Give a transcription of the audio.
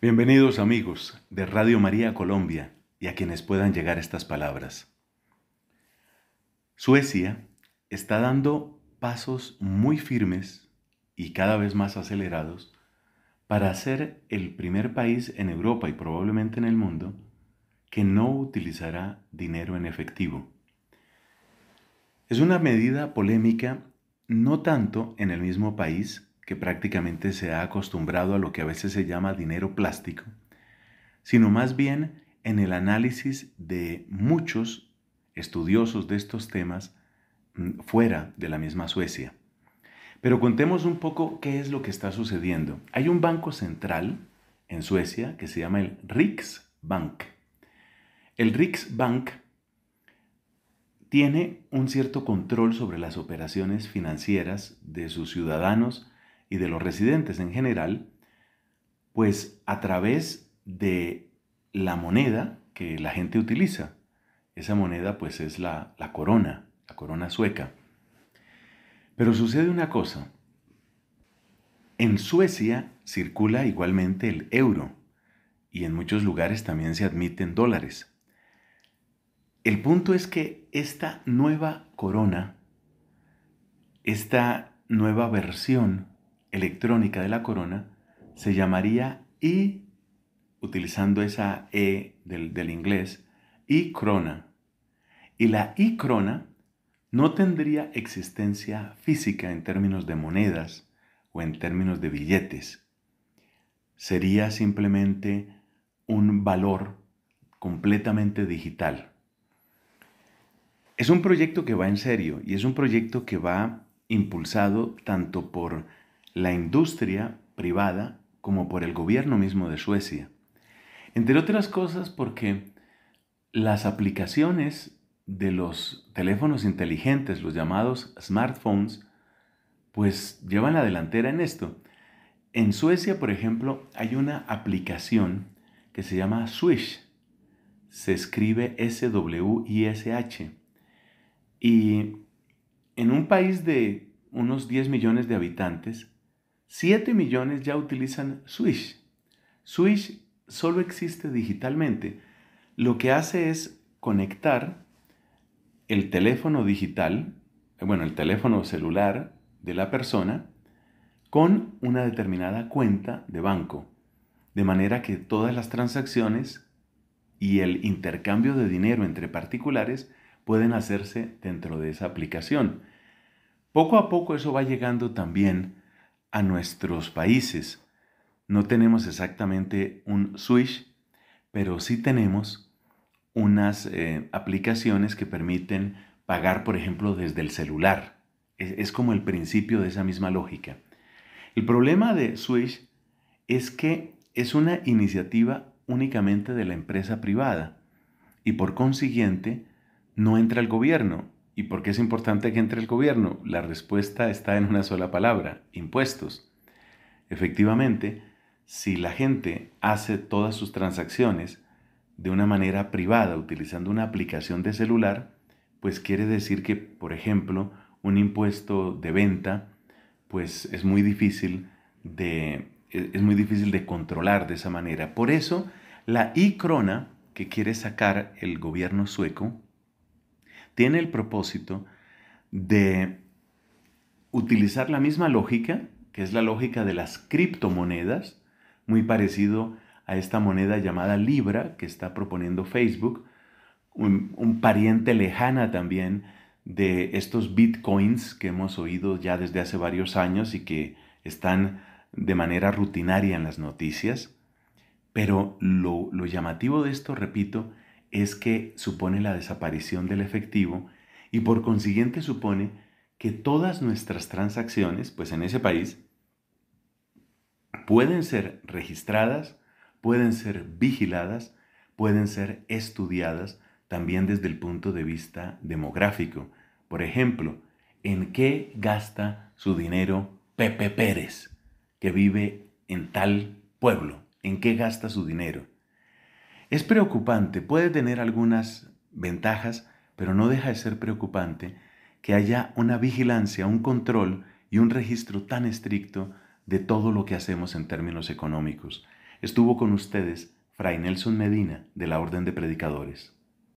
Bienvenidos amigos de Radio María Colombia y a quienes puedan llegar estas palabras. Suecia está dando pasos muy firmes y cada vez más acelerados para ser el primer país en Europa y probablemente en el mundo que no utilizará dinero en efectivo. Es una medida polémica no tanto en el mismo país, que prácticamente se ha acostumbrado a lo que a veces se llama dinero plástico, sino más bien en el análisis de muchos estudiosos de estos temas mm, fuera de la misma Suecia. Pero contemos un poco qué es lo que está sucediendo. Hay un banco central en Suecia que se llama el Riksbank. El Riksbank tiene un cierto control sobre las operaciones financieras de sus ciudadanos y de los residentes en general, pues a través de la moneda que la gente utiliza. Esa moneda pues es la, la corona, la corona sueca. Pero sucede una cosa. En Suecia circula igualmente el euro y en muchos lugares también se admiten dólares. El punto es que esta nueva corona, esta nueva versión electrónica de la corona se llamaría I, utilizando esa E del, inglés, I crona. Y la I crona no tendría existencia física en términos de monedas o en términos de billetes. Sería simplemente un valor completamente digital. Es un proyecto que va en serio y es un proyecto que va impulsado tanto por la industria privada como por el gobierno mismo de Suecia. Entre otras cosas porque las aplicaciones de los teléfonos inteligentes, los llamados smartphones, pues llevan la delantera en esto. En Suecia, por ejemplo, hay una aplicación que se llama Swish. Se escribe S-W-I-S-H. Y en un país de unos 10 millones de habitantes, 7 millones ya utilizan Swish. Swish solo existe digitalmente. Lo que hace es conectar el teléfono digital, bueno, el teléfono celular de la persona con una determinada cuenta de banco, de manera que todas las transacciones y el intercambio de dinero entre particulares pueden hacerse dentro de esa aplicación. Poco a poco eso va llegando también a nuestros países. No tenemos exactamente un switch, pero sí tenemos unas eh, aplicaciones que permiten pagar, por ejemplo, desde el celular. Es, es como el principio de esa misma lógica. El problema de switch es que es una iniciativa únicamente de la empresa privada y por consiguiente no entra el gobierno ¿Y por qué es importante que entre el gobierno? La respuesta está en una sola palabra, impuestos. Efectivamente, si la gente hace todas sus transacciones de una manera privada utilizando una aplicación de celular, pues quiere decir que, por ejemplo, un impuesto de venta, pues es muy difícil de, e, es muy difícil de controlar de esa manera. Por eso, la iCrona que quiere sacar el gobierno sueco tiene el propósito de utilizar la misma lógica, que es la lógica de las criptomonedas, muy parecido a esta moneda llamada Libra que está proponiendo Facebook, un, pariente lejana también de estos bitcoins que hemos oído ya desde hace varios años y que están de manera rutinaria en las noticias. Pero lo, lo llamativo de esto, repito, es que supone la desaparición del efectivo y por consiguiente supone que todas nuestras transacciones, pues en ese país, pueden ser registradas, pueden ser vigiladas, pueden ser estudiadas también desde el punto de vista demográfico. Por ejemplo, ¿en qué gasta su dinero Pepe Pérez, que vive en tal pueblo? ¿En qué gasta su dinero? Es preocupante, puede tener algunas ventajas, pero no deja de ser preocupante que haya una vigilancia, un control y un registro tan estricto de todo lo que hacemos en términos económicos. Estuvo con ustedes Fray Nelson Medina, de la Orden de Predicadores.